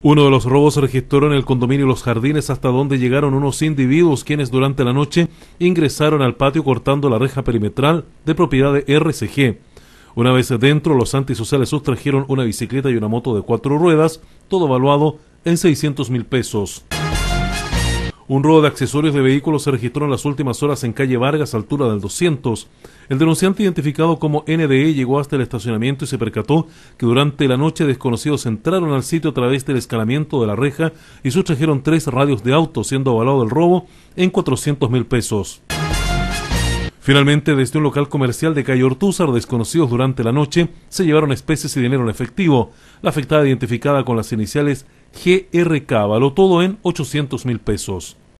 Uno de los robos se registró en el condominio Los Jardines hasta donde llegaron unos individuos quienes durante la noche ingresaron al patio cortando la reja perimetral de propiedad de RCG. Una vez dentro, los antisociales sustrajeron una bicicleta y una moto de cuatro ruedas, todo valuado en 600 mil pesos. Un robo de accesorios de vehículos se registró en las últimas horas en calle Vargas, altura del 200. El denunciante identificado como NDE llegó hasta el estacionamiento y se percató que durante la noche desconocidos entraron al sitio a través del escalamiento de la reja y sustrajeron tres radios de auto, siendo avalado el robo en 400 mil pesos. Finalmente, desde un local comercial de calle Ortúzar, desconocidos durante la noche, se llevaron especies y dinero en efectivo. La afectada identificada con las iniciales GRK avaló todo en 800 mil pesos.